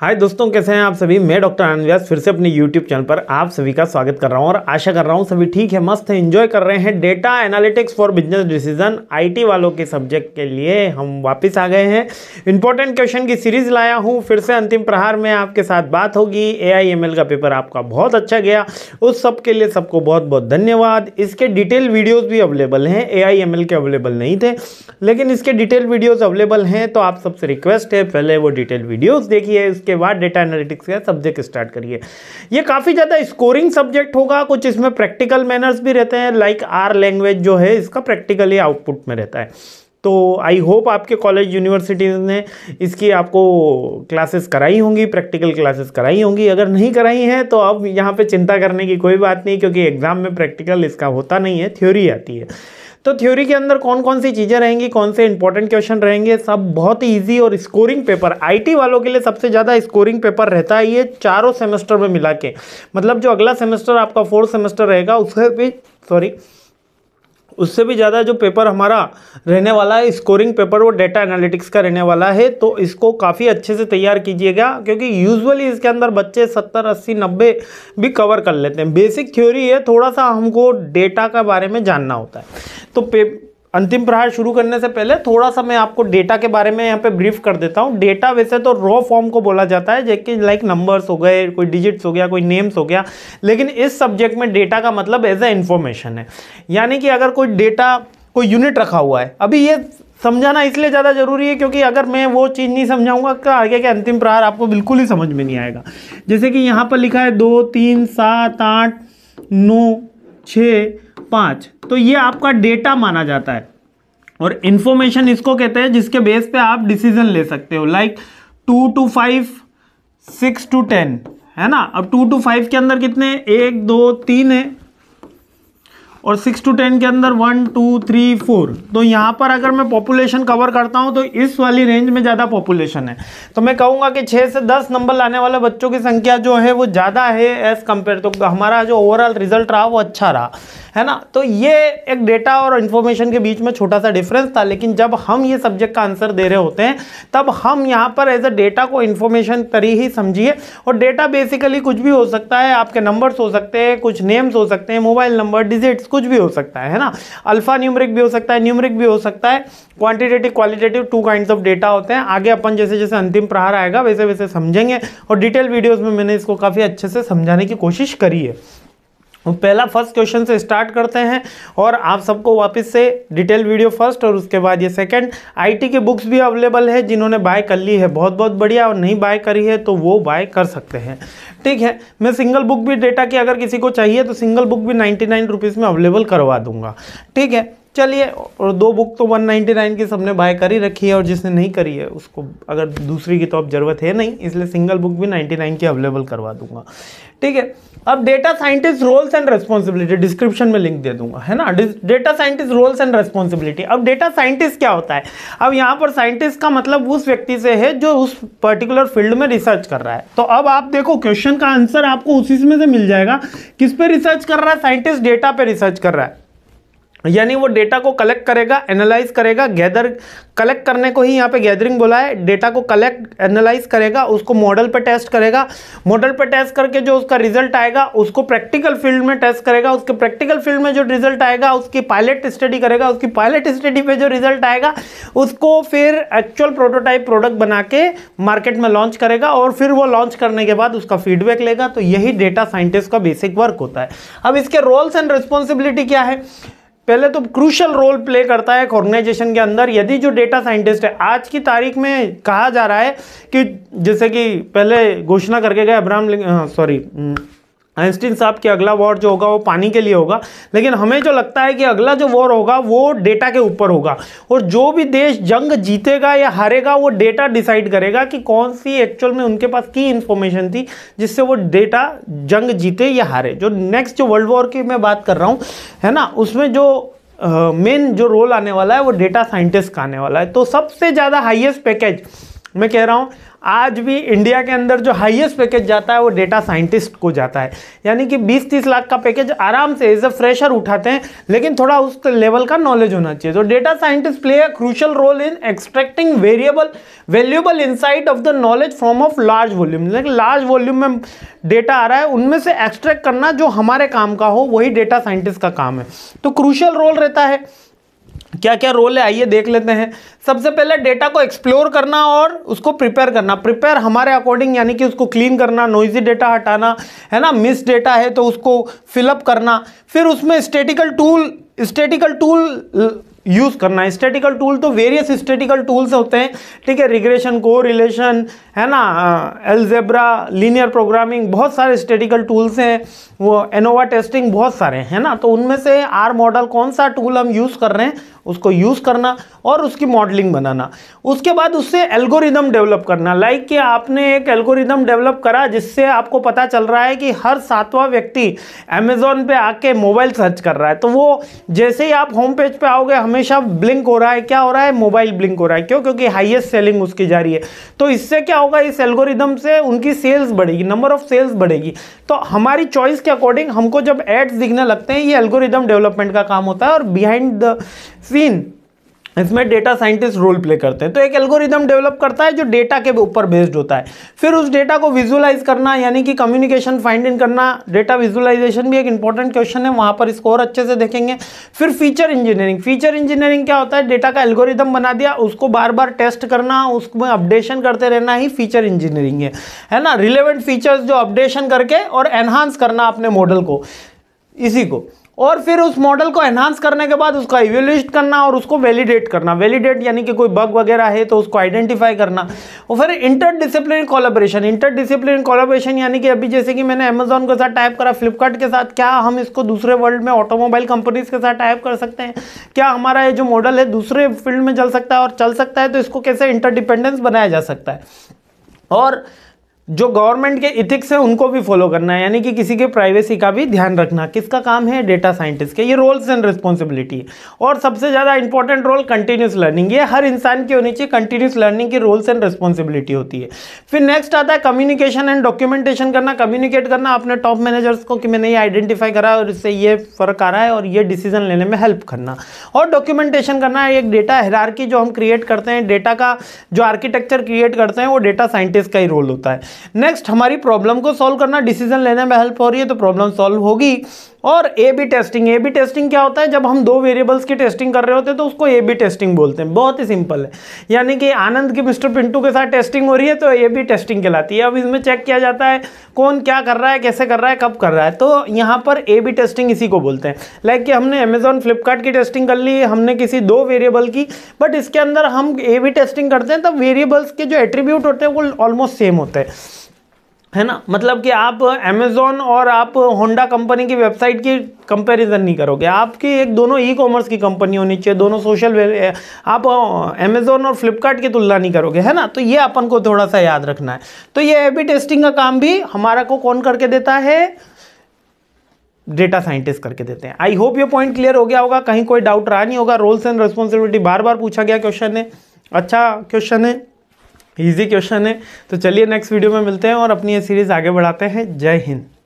हाय दोस्तों कैसे हैं आप सभी मैं डॉक्टर आनंद व्यास फिर से अपने यूट्यूब चैनल पर आप सभी का स्वागत कर रहा हूं और आशा कर रहा हूं सभी ठीक है मस्त है एंजॉय कर रहे हैं data analytics for business decision IT वालों के सब्जेक्ट के लिए हम वापस आ गए हैं इंपॉर्टेंट क्वेश्चन की सीरीज लाया हूँ फिर से अंतिम प्रहार में आपके साथ बात होगी ए आई का पेपर आपका बहुत अच्छा गया उस सब के लिए सबको बहुत बहुत धन्यवाद इसके डिटेल वीडियोज़ भी अवेलेबल हैं ए आई के अवेलेबल नहीं थे लेकिन इसके डिटेल वीडियोज़ अवेलेबल हैं तो आप सबसे रिक्वेस्ट है पहले वो डिटेल वीडियोज़ देखिए इसके बाद डेटा एनालिटिक्स का सब्जेक्ट स्टार्ट करिए ये काफ़ी ज़्यादा स्कोरिंग सब्जेक्ट होगा कुछ इसमें प्रैक्टिकल मैनर्स भी रहते हैं लाइक आर लैंग्वेज जो है इसका प्रैक्टिकली आउटपुट में रहता है तो आई होप आपके कॉलेज यूनिवर्सिटीज़ ने इसकी आपको क्लासेस कराई होंगी प्रैक्टिकल क्लासेस कराई होंगी अगर नहीं कराई हैं तो अब यहाँ पे चिंता करने की कोई बात नहीं क्योंकि एग्ज़ाम में प्रैक्टिकल इसका होता नहीं है थ्योरी आती है तो थ्योरी के अंदर कौन कौन सी चीज़ें रहेंगी कौन से इंपॉर्टेंट क्वेश्चन रहेंगे सब बहुत ईजी और स्कोरिंग पेपर आईटी वालों के लिए सबसे ज़्यादा स्कोरिंग पेपर रहता है ये चारों सेमेस्टर में मिला के मतलब जो अगला सेमेस्टर आपका फोर्थ सेमेस्टर रहेगा उसमें भी सॉरी उससे भी ज़्यादा जो पेपर हमारा रहने वाला है स्कोरिंग पेपर वो डेटा एनालिटिक्स का रहने वाला है तो इसको काफ़ी अच्छे से तैयार कीजिएगा क्योंकि यूजुअली इसके अंदर बच्चे सत्तर अस्सी नब्बे भी कवर कर लेते हैं बेसिक थ्योरी है थोड़ा सा हमको डेटा के बारे में जानना होता है तो अंतिम प्रहार शुरू करने से पहले थोड़ा सा मैं आपको डेटा के बारे में यहाँ पे ब्रीफ कर देता हूँ डेटा वैसे तो रॉ फॉर्म को बोला जाता है जैसे लाइक नंबर्स हो गए कोई डिजिट्स हो गया कोई नेम्स हो गया लेकिन इस सब्जेक्ट में डेटा का मतलब एज ए इन्फॉर्मेशन है यानी कि अगर कोई डेटा कोई यूनिट रखा हुआ है अभी ये समझाना इसलिए ज़्यादा जरूरी है क्योंकि अगर मैं वो चीज़ नहीं समझाऊंगा तो आगे के अंतिम प्रहार आपको बिल्कुल ही समझ में नहीं आएगा जैसे कि यहाँ पर लिखा है दो तीन सात आठ नौ छः पाँच तो ये आपका डेटा माना जाता है और इन्फॉर्मेशन इसको कहते हैं जिसके बेस पे आप डिसीजन ले सकते हो like two two five six two ten है ना अब टू टू फाइव के अंदर कितने एक दो तीन है और सिक्स टू टेन के अंदर वन टू थ्री फोर तो यहाँ पर अगर मैं पॉपुलेशन कवर करता हूँ तो इस वाली रेंज में ज़्यादा पॉपुलेशन है तो मैं कहूँगा कि छः से दस नंबर लाने वाले बच्चों की संख्या जो है वो ज़्यादा है एज़ कम्पेयर तो हमारा जो ओवरऑल रिजल्ट रहा वो अच्छा रहा है ना तो ये एक डेटा और इन्फॉर्मेशन के बीच में छोटा सा डिफरेंस था लेकिन जब हम ये सब्जेक्ट का आंसर दे रहे होते हैं तब हम यहाँ पर एज अ डेटा को इन्फॉर्मेशन तरी ही समझिए और डेटा बेसिकली कुछ भी हो सकता है आपके नंबर्स हो सकते हैं कुछ नेम्स हो सकते हैं मोबाइल नंबर डिजिट्स कुछ भी हो सकता है ना अल्फा न्यूमरिक भी हो सकता है न्यूमरिक भी हो सकता है quantitative qualitative two kind of data होते हैं आगे अपन जैसे जैसे अंतिम प्रहार आएगा वैसे वैसे समझेंगे और डिटेल वीडियोज़ में मैंने इसको काफ़ी अच्छे से समझाने की कोशिश करी है हम पहला फर्स्ट क्वेश्चन से स्टार्ट करते हैं और आप सबको वापस से डिटेल वीडियो फर्स्ट और उसके बाद ये सेकंड आईटी के बुक्स भी अवेलेबल है जिन्होंने बाय कर ली है बहुत बहुत बढ़िया और नहीं बाय करी है तो वो बाय कर सकते हैं ठीक है मैं सिंगल बुक भी डेटा की अगर किसी को चाहिए तो सिंगल बुक भी नाइन्टी नाइन में अवेलेबल करवा दूंगा ठीक है चलिए और दो बुक तो 199 की सबने बाय कर ही रखी है और जिसने नहीं करी है उसको अगर दूसरी की तो अब ज़रूरत है नहीं इसलिए सिंगल बुक भी 99 की अवेलेबल करवा दूंगा ठीक है अब data scientist roles and responsibility description में लिंक दे दूंगा है ना data scientist roles and responsibility अब डेटा साइंटिस्ट क्या होता है अब यहाँ पर साइंटिस्ट का मतलब उस व्यक्ति से है जो उस पर्टिकुलर फील्ड में रिसर्च कर रहा है तो अब आप देखो क्वेश्चन का आंसर आपको उसी में से मिल जाएगा किस पे रिसर्च कर रहा है साइंटिस्ट डेटा पे रिसर्च कर रहा है यानी वो डेटा को कलेक्ट करेगा एनालाइज करेगा गैदर कलेक्ट करने को ही यहाँ पे गैदरिंग बोला है डेटा को कलेक्ट एनालाइज करेगा उसको मॉडल पे टेस्ट करेगा मॉडल पे टेस्ट करके जो उसका रिजल्ट आएगा उसको प्रैक्टिकल फील्ड में टेस्ट करेगा उसके प्रैक्टिकल फील्ड में जो रिजल्ट आएगा उसकी पायलट स्टडी करेगा उसकी पायलट स्टडी पर जो रिजल्ट आएगा उसको फिर एक्चुअल प्रोटोटाइप प्रोडक्ट बना के मार्केट में लॉन्च करेगा और फिर वो लॉन्च करने के बाद उसका फीडबैक लेगा तो यही डेटा साइंटिस्ट का बेसिक वर्क होता है अब इसके रोल्स एंड रिस्पॉन्सिबिलिटी क्या है पहले तो क्रूशल रोल प्ले करता है एक ऑर्गेनाइजेशन के अंदर यदि जो डेटा साइंटिस्ट है आज की तारीख में कहा जा रहा है कि जैसे कि पहले घोषणा करके गए अब्राहम सॉरी आइंस्टीन साहब के अगला वॉर जो होगा वो पानी के लिए होगा लेकिन हमें जो लगता है कि अगला जो वॉर होगा वो डेटा के ऊपर होगा और जो भी देश जंग जीतेगा या हारेगा वो डेटा डिसाइड करेगा कि कौन सी एक्चुअल में उनके पास की इन्फॉर्मेशन थी जिससे वो डेटा जंग जीते या हारे जो नेक्स्ट जो वर्ल्ड वॉर की मैं बात कर रहा हूँ है ना उसमें जो मेन uh, जो रोल आने वाला है वो डेटा साइंटिस्ट का आने वाला है तो सबसे ज़्यादा हाइएस्ट पैकेज मैं कह रहा हूँ आज भी इंडिया के अंदर जो हाईएस्ट पैकेज जाता है वो डेटा साइंटिस्ट को जाता है यानी कि 20-30 लाख का पैकेज आराम से एज अ फ्रेशर उठाते हैं लेकिन थोड़ा उस लेवल का नॉलेज होना चाहिए तो data scientist play a crucial role in extracting variable valuable insight of the knowledge from of large volume लेकिन लार्ज वॉल्यूम में डेटा आ रहा है उनमें से एक्सट्रैक्ट करना जो हमारे काम का हो वही डेटा साइंटिस्ट का काम है तो क्रूशल रोल रहता है क्या क्या रोल है आइए देख लेते हैं सबसे पहले डेटा को एक्सप्लोर करना और उसको प्रिपेयर करना प्रिपेयर हमारे अकॉर्डिंग यानी कि उसको क्लीन करना नोइजी डेटा हटाना है ना मिस डेटा है तो उसको फिलअप करना फिर उसमें statical tool statical tool use करना है स्टेटिकल टूल तो वेरियस स्टेटिकल टूल्स होते हैं ठीक है रिग्रेशन को रिलेशन है ना एल्जेब्रा लीनियर प्रोग्रामिंग बहुत सारे स्टेटिकल टूल्स हैं वो एनोवा टेस्टिंग बहुत सारे हैं ना तो उनमें से आर मॉडल कौन सा टूल हम यूज़ कर रहे हैं उसको यूज़ करना और उसकी मॉडलिंग बनाना उसके बाद उससे एल्गोरिदम डेवलप करना लाइक like कि आपने एक एल्गोरिदम डेवलप करा जिससे आपको पता चल रहा है कि हर सातवां व्यक्ति अमेजोन पे आके मोबाइल सर्च कर रहा है तो वो जैसे ही आप होम पेज पे आओगे हमेशा ब्लिंक हो रहा है क्या हो रहा है मोबाइल ब्लिंक हो रहा है क्यों क्योंकि हाईएस्ट सेलिंग उसकी जा रही है तो इससे क्या होगा इस एल्गोरिदम से उनकी सेल्स बढ़ेगी नंबर ऑफ सेल्स बढ़ेगी तो हमारी चॉइस के अकॉर्डिंग हमको जब एड्स दिखने लगते हैं ये एल्गोरिदम डेवलपमेंट का काम होता है और बिहाइंड द सीन इसमें डेटा साइंटिस्ट रोल प्ले करते हैं तो एक एल्गोरिदम डेवलप करता है जो डेटा के ऊपर बेस्ड होता है फिर उस डेटा को विजुअलाइज करना यानी कि कम्युनिकेशन फाइंड इन करना डेटा विजुअलाइजेशन भी एक इंपॉर्टेंट क्वेश्चन है वहाँ पर इसको और अच्छे से देखेंगे फिर फीचर इंजीनियरिंग फीचर इंजीनियरिंग क्या होता है डेटा का एल्गोरिदम बना दिया उसको बार बार टेस्ट करना उसमें अपडेशन करते रहना ही फीचर इंजीनियरिंग है है ना रिलेवेंट फीचर्स जो अपडेशन करके और एनहांस करना अपने मॉडल को इसी को और फिर उस मॉडल को एनहांस करने के बाद उसका इवेल्यूट करना और उसको वैलिडेट करना वैलिडेट यानी कि कोई बग वगैरह है तो उसको आइडेंटिफाई करना और फिर inter discipline collaboration inter discipline collaboration यानी कि अभी जैसे कि मैंने अमेजोन के साथ टाइप करा फ्लिपकार्ट के साथ क्या हम इसको दूसरे वर्ल्ड में ऑटोमोबाइल कंपनीज के साथ टाइप कर सकते हैं क्या हमारा ये जो मॉडल है दूसरे फील्ड में चल सकता है और चल सकता है तो इसको कैसे इंटरडिपेंडेंस बनाया जा सकता है और जो गवर्नमेंट के इथिक्स है उनको भी फॉलो करना है यानी कि किसी के प्राइवेसी का भी ध्यान रखना किसका काम है डेटा साइंटिस्ट के ये रोल्स एंड रिस्पॉन्सिबिलिटी है और सबसे ज़्यादा इंपॉर्टेंट रोल कंटिन्यूस लर्निंग ये हर इंसान की होनी चाहिए कंटिन्यूस लर्निंग की रोल्स एंड रिस्पॉन्सिबिलिटी होती है फिर नेक्स्ट आता है कम्युनिकेशन एंड डॉक्यूमेंटेशन करना कम्युनिकेट करना अपने टॉप मैनेजर्स को कि मैंने ये आइडेंटिफाई करा और इससे ये फर्क आ रहा है और ये डिसीजन लेने में हेल्प करना और डॉक्यूमेंटेशन करना एक डेटा हेरारकी जो हम क्रिएट करते हैं डेटा का जो आर्किटेक्चर क्रिएट करते हैं वो डेटा साइंटिस्ट का ही रोल होता है नेक्स्ट हमारी प्रॉब्लम को सॉल्व करना डिसीजन लेने में हेल्प हो रही है तो प्रॉब्लम सॉल्व होगी और A B testing A B testing क्या होता है जब हम दो वेरिएबल्स की टेस्टिंग कर रहे होते हैं तो उसको ए बी टेस्टिंग बोलते हैं बहुत ही सिंपल है यानी कि आनंद की मिस्टर पिंटू के साथ टेस्टिंग हो रही है तो ए बी टेस्टिंग कहलाती है अब इसमें चेक किया जाता है कौन क्या कर रहा है कैसे कर रहा है कब कर रहा है तो यहाँ पर ए बी टेस्टिंग इसी को बोलते हैं लाइक कि हमने अमेजोन फ्लिपकार्ट की टेस्टिंग कर ली हमने किसी दो वेरिएबल की बट इसके अंदर हम ए बी टेस्टिंग करते हैं तब वेरिएबल्स के जो एट्रीब्यूट होते हैं वो ऑलमोस्ट सेम होते हैं है ना मतलब कि आप अमेज़ोन और आप होंडा कंपनी की वेबसाइट की कंपैरिजन नहीं करोगे आपकी एक दोनों ई कॉमर्स की कंपनी होनी चाहिए दोनों सोशल आप अमेज़ोन और फ्लिपकार्ट की तुलना नहीं करोगे है ना तो ये अपन को थोड़ा सा याद रखना है तो ये एबी टेस्टिंग का काम भी हमारा को कौन करके देता है डेटा साइंटिस्ट करके देते हैं आई होप ये पॉइंट क्लियर हो गया होगा कहीं कोई डाउट रहा नहीं होगा रोल्स एंड रिस्पॉन्सिबिलिटी बार बार पूछा गया क्वेश्चन है अच्छा क्वेश्चन है ईजी क्वेश्चन है तो चलिए नेक्स्ट वीडियो में मिलते हैं और अपनी ये सीरीज़ आगे बढ़ाते हैं जय हिंद